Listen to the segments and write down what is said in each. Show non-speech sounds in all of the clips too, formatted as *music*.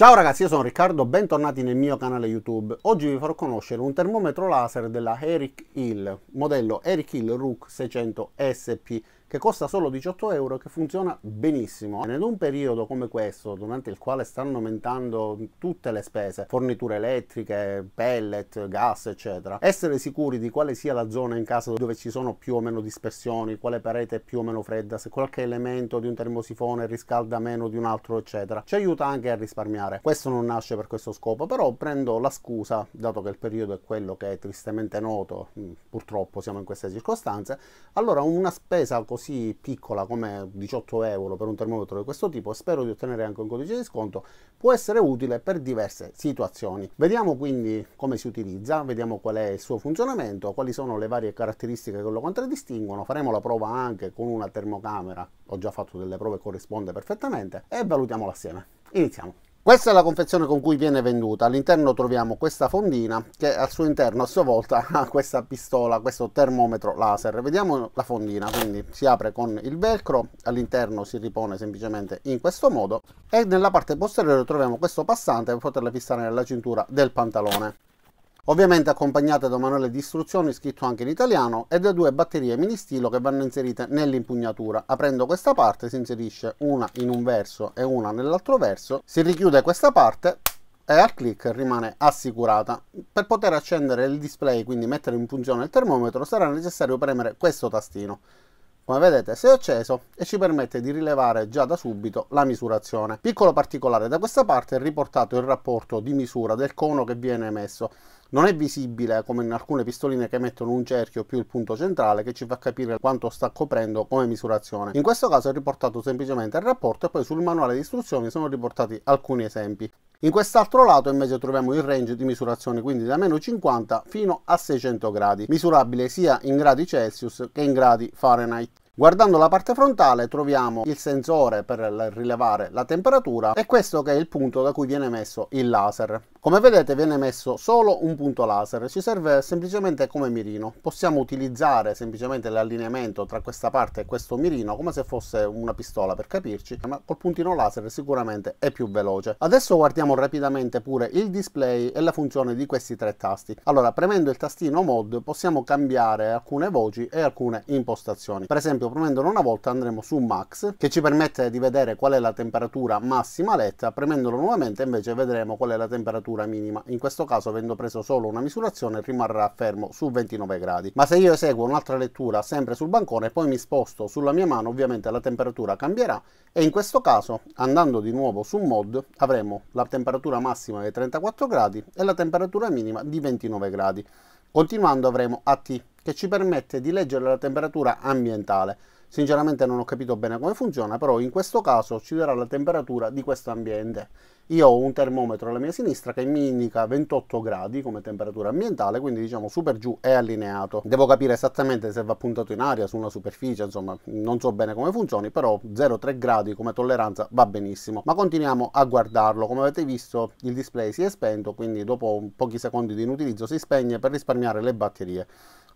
Ciao ragazzi, io sono Riccardo, bentornati nel mio canale YouTube. Oggi vi farò conoscere un termometro laser della Eric Hill, modello Eric Hill Rook 600 SP che costa solo 18 euro e che funziona benissimo. in un periodo come questo, durante il quale stanno aumentando tutte le spese, forniture elettriche, pellet, gas, eccetera, essere sicuri di quale sia la zona in casa dove ci sono più o meno dispersioni, quale parete è più o meno fredda, se qualche elemento di un termosifone riscalda meno di un altro, eccetera, ci aiuta anche a risparmiare. Questo non nasce per questo scopo, però prendo la scusa, dato che il periodo è quello che è tristemente noto, mm, purtroppo siamo in queste circostanze, allora una spesa così così piccola come 18 euro per un termometro di questo tipo e spero di ottenere anche un codice di sconto, può essere utile per diverse situazioni. Vediamo quindi come si utilizza, vediamo qual è il suo funzionamento, quali sono le varie caratteristiche che lo contraddistinguono, faremo la prova anche con una termocamera, ho già fatto delle prove corrisponde perfettamente e valutiamola assieme. Iniziamo! Questa è la confezione con cui viene venduta, all'interno troviamo questa fondina che al suo interno a sua volta *laughs* ha questa pistola, questo termometro laser. Vediamo la fondina, quindi si apre con il velcro, all'interno si ripone semplicemente in questo modo e nella parte posteriore troviamo questo passante per poterla fissare nella cintura del pantalone ovviamente accompagnate da un manuale di istruzioni scritto anche in italiano e da due batterie ministilo che vanno inserite nell'impugnatura. Aprendo questa parte si inserisce una in un verso e una nell'altro verso, si richiude questa parte e al click rimane assicurata. Per poter accendere il display, quindi mettere in funzione il termometro, sarà necessario premere questo tastino. Come vedete si è acceso e ci permette di rilevare già da subito la misurazione. Piccolo particolare, da questa parte è riportato il rapporto di misura del cono che viene emesso non è visibile come in alcune pistoline che mettono un cerchio più il punto centrale che ci fa capire quanto sta coprendo come misurazione. In questo caso è riportato semplicemente il rapporto e poi sul manuale di istruzioni sono riportati alcuni esempi. In quest'altro lato invece troviamo il range di misurazione quindi da meno 50 fino a 600 gradi, misurabile sia in gradi Celsius che in gradi Fahrenheit. Guardando la parte frontale troviamo il sensore per rilevare la temperatura e questo che è il punto da cui viene messo il laser. Come vedete viene messo solo un punto laser, ci serve semplicemente come mirino. Possiamo utilizzare semplicemente l'allineamento tra questa parte e questo mirino come se fosse una pistola per capirci, ma col puntino laser sicuramente è più veloce. Adesso guardiamo rapidamente pure il display e la funzione di questi tre tasti. Allora premendo il tastino mod possiamo cambiare alcune voci e alcune impostazioni. Per esempio premendolo una volta andremo su max, che ci permette di vedere qual è la temperatura massima letta, premendolo nuovamente invece vedremo qual è la temperatura minima. In questo caso avendo preso solo una misurazione rimarrà fermo su 29 gradi. Ma se io eseguo un'altra lettura sempre sul bancone, poi mi sposto sulla mia mano, ovviamente la temperatura cambierà e in questo caso andando di nuovo su mod avremo la temperatura massima di 34 gradi e la temperatura minima di 29 gradi. Continuando avremo AT che ci permette di leggere la temperatura ambientale Sinceramente non ho capito bene come funziona, però in questo caso ci darà la temperatura di questo ambiente. Io ho un termometro alla mia sinistra che mi indica 28 gradi come temperatura ambientale, quindi diciamo super giù è allineato. Devo capire esattamente se va puntato in aria, su una superficie, insomma non so bene come funzioni, però 0,3 gradi come tolleranza va benissimo. Ma continuiamo a guardarlo, come avete visto il display si è spento, quindi dopo pochi secondi di inutilizzo si spegne per risparmiare le batterie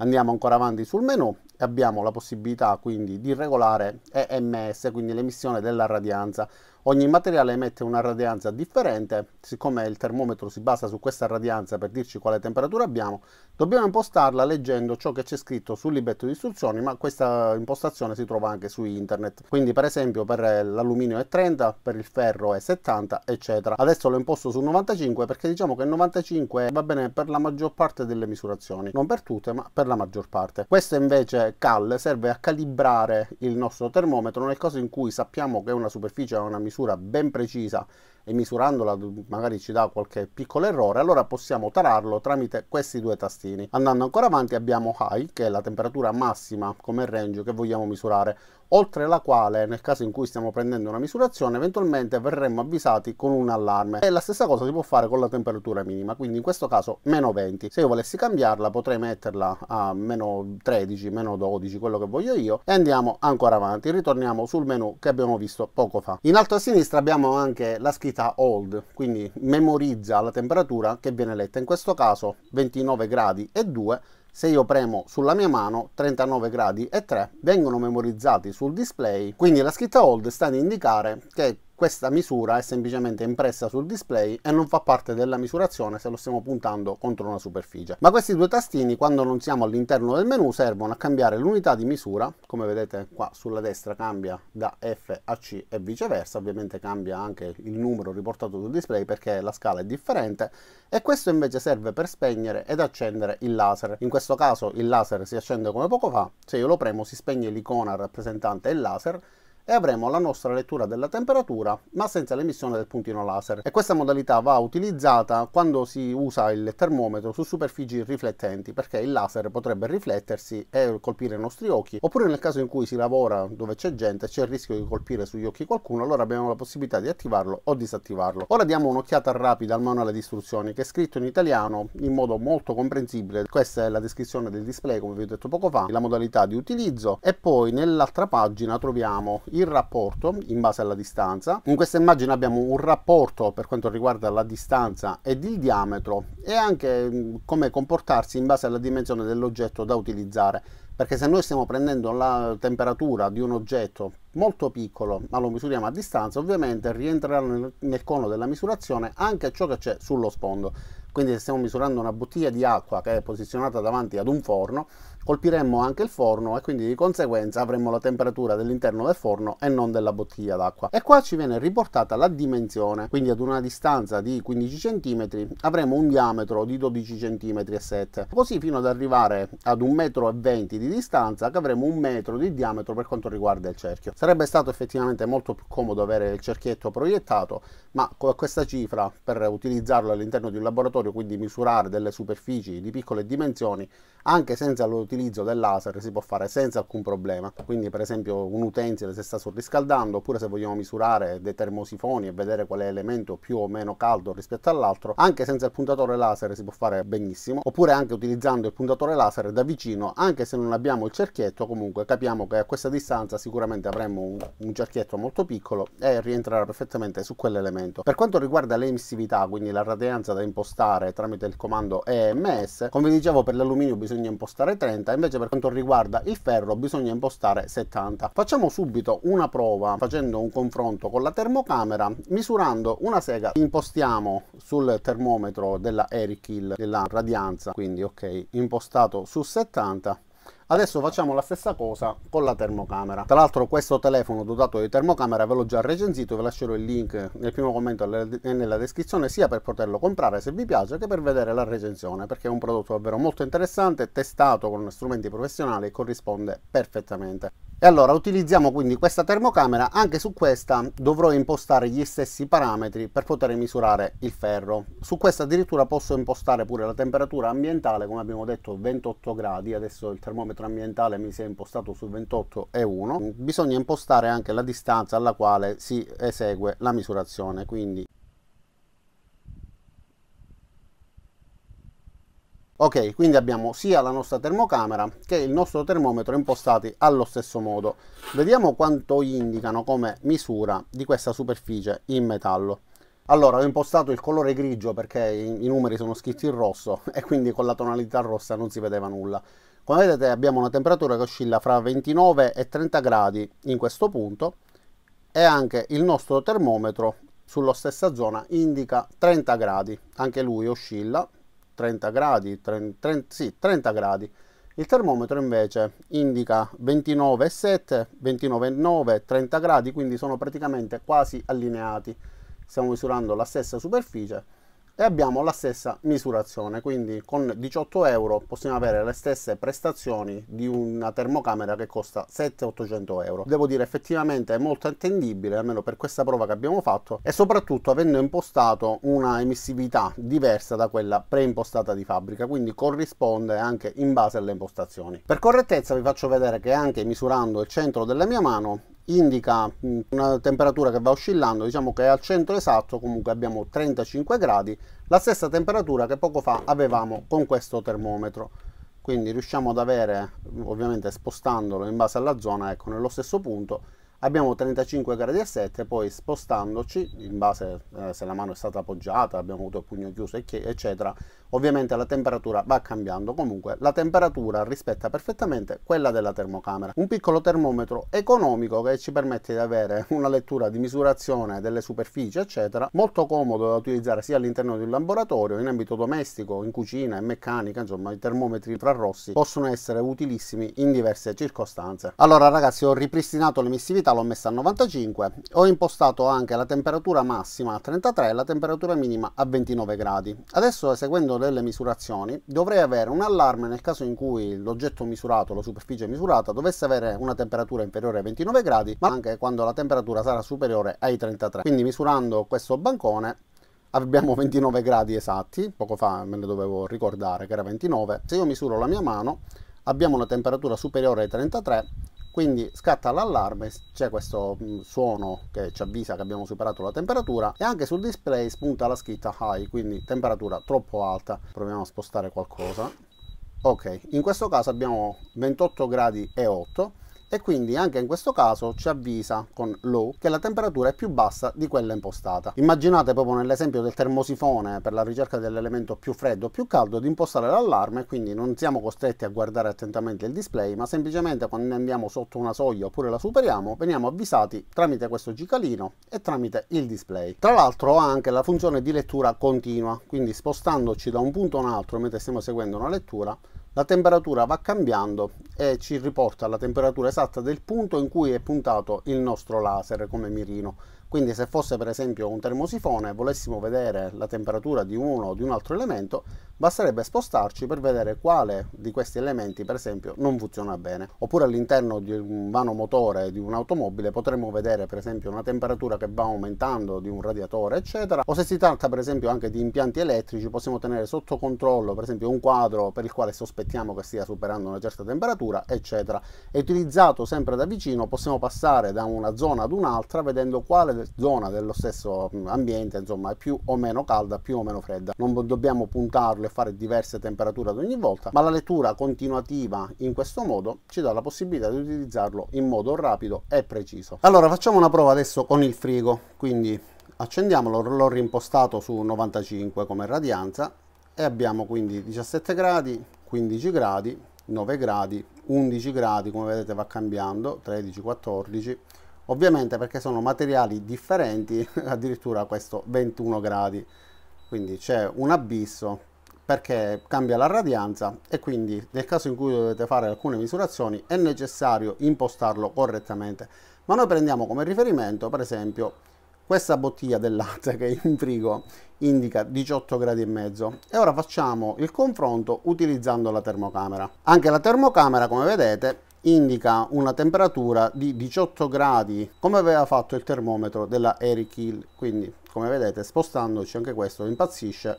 andiamo ancora avanti sul menu e abbiamo la possibilità quindi di regolare EMS, quindi l'emissione della radianza. Ogni materiale emette una radianza differente, siccome il termometro si basa su questa radianza per dirci quale temperatura abbiamo, dobbiamo impostarla leggendo ciò che c'è scritto sul libretto di istruzioni, ma questa impostazione si trova anche su internet. Quindi per esempio per l'alluminio è 30, per il ferro è 70, eccetera. Adesso lo imposto su 95 perché diciamo che 95 va bene per la maggior parte delle misurazioni, non per tutte, ma per la maggior parte. Questo invece cal serve a calibrare il nostro termometro nel caso in cui sappiamo che una superficie ha una misura misura ben precisa e misurandola magari ci dà qualche piccolo errore, allora possiamo tararlo tramite questi due tastini. Andando ancora avanti abbiamo high, che è la temperatura massima come range che vogliamo misurare, oltre la quale nel caso in cui stiamo prendendo una misurazione eventualmente verremmo avvisati con un allarme e la stessa cosa si può fare con la temperatura minima quindi in questo caso meno 20 se io volessi cambiarla potrei metterla a meno 13 meno 12 quello che voglio io e andiamo ancora avanti ritorniamo sul menu che abbiamo visto poco fa in alto a sinistra abbiamo anche la scritta quantità hold, quindi memorizza la temperatura che viene letta, in questo caso 29 gradi e 2, se io premo sulla mia mano 39 gradi e 3 vengono memorizzati sul display, quindi la scritta hold sta ad indicare che questa misura è semplicemente impressa sul display e non fa parte della misurazione se lo stiamo puntando contro una superficie. Ma questi due tastini quando non siamo all'interno del menu servono a cambiare l'unità di misura, come vedete qua sulla destra cambia da F a C e viceversa, ovviamente cambia anche il numero riportato sul display perché la scala è differente e questo invece serve per spegnere ed accendere il laser. In questo caso il laser si accende come poco fa, se io lo premo si spegne l'icona rappresentante il laser e avremo la nostra lettura della temperatura ma senza l'emissione del puntino laser e questa modalità va utilizzata quando si usa il termometro su superfici riflettenti perché il laser potrebbe riflettersi e colpire i nostri occhi oppure nel caso in cui si lavora dove c'è gente c'è il rischio di colpire sugli occhi qualcuno allora abbiamo la possibilità di attivarlo o disattivarlo ora diamo un'occhiata rapida al manuale di istruzioni che è scritto in italiano in modo molto comprensibile questa è la descrizione del display come vi ho detto poco fa la modalità di utilizzo e poi nell'altra pagina troviamo il rapporto in base alla distanza. In questa immagine abbiamo un rapporto per quanto riguarda la distanza ed il diametro e anche mm, come comportarsi in base alla dimensione dell'oggetto da utilizzare perché se noi stiamo prendendo la temperatura di un oggetto molto piccolo ma lo misuriamo a distanza ovviamente rientrerà nel, cono della misurazione anche ciò che c'è sullo sfondo quindi se stiamo misurando una bottiglia di acqua che è posizionata davanti ad un forno, colpiremmo anche il forno e quindi di conseguenza avremmo la temperatura dell'interno del forno e non della bottiglia d'acqua. E qua ci viene riportata la dimensione, quindi ad una distanza di 15 cm avremo un diametro di 12 cm e 7, così fino ad arrivare ad 1,20 m di distanza che avremo un metro di diametro per quanto riguarda il cerchio. Sarebbe stato effettivamente molto più comodo avere il cerchietto proiettato, ma con questa cifra per utilizzarlo all'interno di un laboratorio laboratorio, quindi misurare delle superfici di piccole dimensioni anche senza l'utilizzo del laser si può fare senza alcun problema. Quindi per esempio un utensile se sta surriscaldando oppure se vogliamo misurare dei termosifoni e vedere quale elemento più o meno caldo rispetto all'altro, anche senza il puntatore laser si può fare benissimo, oppure anche utilizzando il puntatore laser da vicino, anche se non abbiamo il cerchietto comunque capiamo che a questa distanza sicuramente avremmo un, un cerchietto molto piccolo e rientrerà perfettamente su quell'elemento. Per quanto riguarda l'emissività, quindi la radianza da impostare fare tramite il comando EMS. Come dicevo per l'alluminio bisogna impostare 30, invece per quanto riguarda il ferro bisogna impostare 70. Facciamo subito una prova facendo un confronto con la termocamera, misurando una sega impostiamo sul termometro della Air Kill della radianza, quindi ok, impostato su 70 Adesso facciamo la stessa cosa con la termocamera. Tra l'altro questo telefono dotato di termocamera ve l'ho già recensito, vi lascerò il link nel primo commento e nella descrizione sia per poterlo comprare se vi piace che per vedere la recensione perché è un prodotto davvero molto interessante, testato con strumenti professionali e corrisponde perfettamente. E allora utilizziamo quindi questa termocamera, anche su questa dovrò impostare gli stessi parametri per poter misurare il ferro. Su questa addirittura posso impostare pure la temperatura ambientale, come abbiamo detto 28 gradi, adesso il termometro ambientale mi si è impostato su 28,1. Bisogna impostare anche la distanza alla quale si esegue la misurazione, quindi ok quindi abbiamo sia la nostra termocamera che il nostro termometro impostati allo stesso modo vediamo quanto indicano come misura di questa superficie in metallo allora ho impostato il colore grigio perché i, numeri sono scritti in rosso *laughs* e quindi con la tonalità rossa non si vedeva nulla come vedete abbiamo una temperatura che oscilla fra 29 e 30 gradi in questo punto e anche il nostro termometro sulla stessa zona indica 30 gradi anche lui oscilla 30 gradi, 30, 30, sì, 30 gradi. Il termometro invece indica 29,7, 29,9, 30 gradi, quindi sono praticamente quasi allineati. Stiamo misurando la stessa superficie e abbiamo la stessa misurazione quindi con 18 euro possiamo avere le stesse prestazioni di una termocamera che costa 700-800 euro devo dire effettivamente è molto attendibile almeno per questa prova che abbiamo fatto e soprattutto avendo impostato una emissività diversa da quella preimpostata di fabbrica quindi corrisponde anche in base alle impostazioni per correttezza vi faccio vedere che anche misurando il centro della mia mano indica mm, una temperatura che va oscillando, diciamo che al centro esatto comunque abbiamo 35 gradi, la stessa temperatura che poco fa avevamo con questo termometro. Quindi riusciamo ad avere, ovviamente spostandolo in base alla zona, ecco, nello stesso punto abbiamo 35 gradi e 7, poi spostandoci, in base eh, se la mano è stata appoggiata, abbiamo avuto il pugno chiuso, eccetera, Ovviamente la temperatura va cambiando, comunque la temperatura rispetta perfettamente quella della termocamera. Un piccolo termometro economico che ci permette di avere una lettura di misurazione delle superfici, eccetera, molto comodo da utilizzare sia all'interno di un laboratorio, in ambito domestico, in cucina, in meccanica, insomma i termometri infrarossi possono essere utilissimi in diverse circostanze. Allora ragazzi ho ripristinato l'emissività, l'ho messa a 95, ho impostato anche la temperatura massima a 33 e la temperatura minima a 29 gradi. Adesso seguendo delle misurazioni, dovrei avere un allarme nel caso in cui l'oggetto misurato, la superficie misurata, dovesse avere una temperatura inferiore ai 29 gradi, ma anche quando la temperatura sarà superiore ai 33. Quindi misurando questo bancone abbiamo 29 gradi esatti, poco fa me ne dovevo ricordare che era 29. Se io misuro la mia mano, abbiamo una temperatura superiore ai 33 quindi scatta l'allarme, c'è questo mm, suono che ci avvisa che abbiamo superato la temperatura e anche sul display spunta la scritta high, quindi temperatura troppo alta. Proviamo a spostare qualcosa. Ok, in questo caso abbiamo 28 gradi e 8 e quindi anche in questo caso ci avvisa con low che la temperatura è più bassa di quella impostata. Immaginate proprio nell'esempio del termosifone per la ricerca dell'elemento più freddo o più caldo di impostare l'allarme, quindi non siamo costretti a guardare attentamente il display, ma semplicemente quando andiamo sotto una soglia oppure la superiamo, veniamo avvisati tramite questo gicalino e tramite il display. Tra l'altro ha anche la funzione di lettura continua, quindi spostandoci da un punto a un altro mentre stiamo seguendo una lettura, la temperatura va cambiando e ci riporta alla temperatura esatta del punto in cui è puntato il nostro laser come mirino quindi se fosse per esempio un termosifone e volessimo vedere la temperatura di uno o di un altro elemento, basterebbe spostarci per vedere quale di questi elementi per esempio non funziona bene. Oppure all'interno di un vano motore di un'automobile potremmo vedere per esempio una temperatura che va aumentando di un radiatore eccetera. O se si tratta per esempio anche di impianti elettrici possiamo tenere sotto controllo per esempio un quadro per il quale sospettiamo che stia superando una certa temperatura eccetera. E utilizzato sempre da vicino possiamo passare da una zona ad un'altra vedendo quale zona dello stesso mm, ambiente, insomma, è più o meno calda, più o meno fredda. Non dobbiamo puntarlo e fare diverse temperature ad ogni volta, ma la lettura continuativa in questo modo ci dà la possibilità di utilizzarlo in modo rapido e preciso. Allora, facciamo una prova adesso con il frigo, quindi accendiamolo, l'ho rimpostato su 95 come radianza e abbiamo quindi 17 gradi, 15 gradi, 9 gradi, 11 gradi, come vedete va cambiando, 13, 14, ovviamente perché sono materiali differenti *laughs* addirittura questo 21 gradi quindi c'è un abisso perché cambia la radianza e quindi nel caso in cui dovete fare alcune misurazioni è necessario impostarlo correttamente ma noi prendiamo come riferimento per esempio questa bottiglia del latte che in frigo indica 18 gradi e mezzo e ora facciamo il confronto utilizzando la termocamera anche la termocamera come vedete indica una temperatura di 18 gradi come aveva fatto il termometro della Eric Hill quindi come vedete spostandoci anche questo impazzisce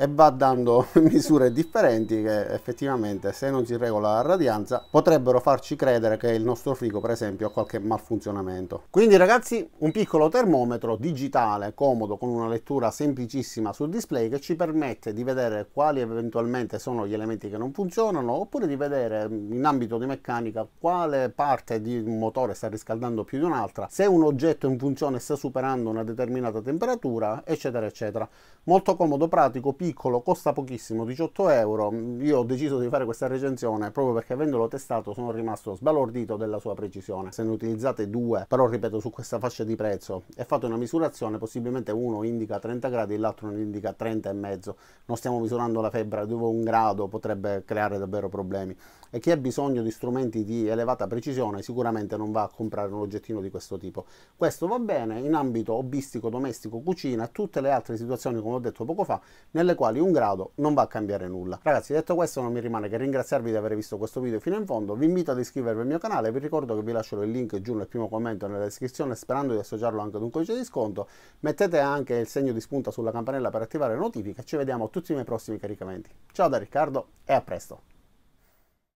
e va dando *laughs* misure differenti che effettivamente se non si regola la radianza potrebbero farci credere che il nostro frigo per esempio ha qualche malfunzionamento. Quindi ragazzi un piccolo termometro digitale comodo con una lettura semplicissima sul display che ci permette di vedere quali eventualmente sono gli elementi che non funzionano oppure di vedere in ambito di meccanica quale parte di un motore sta riscaldando più di un'altra, se un oggetto in funzione sta superando una determinata temperatura eccetera eccetera. Molto comodo, pratico, piccolo piccolo, costa pochissimo, 18 euro. Mm, io ho deciso di fare questa recensione proprio perché avendolo testato sono rimasto sbalordito della sua precisione. Se ne utilizzate due, però ripeto, su questa fascia di prezzo e fate una misurazione, possibilmente uno indica 30 gradi l'altro ne indica 30 e mezzo. Non stiamo misurando la febbre dove un grado potrebbe creare davvero problemi e chi ha bisogno di strumenti di elevata precisione sicuramente non va a comprare un oggettino di questo tipo. Questo va bene in ambito hobbistico, domestico, cucina e tutte le altre situazioni come ho detto poco fa nelle quali un grado non va a cambiare nulla. Ragazzi detto questo non mi rimane che ringraziarvi di aver visto questo video fino in fondo, vi invito ad iscrivervi al mio canale, vi ricordo che vi lascio il link giù nel primo commento nella descrizione sperando di associarlo anche ad un codice di sconto, mettete anche il segno di spunta sulla campanella per attivare le notifiche, ci vediamo tutti i miei prossimi caricamenti. Ciao da Riccardo e a presto!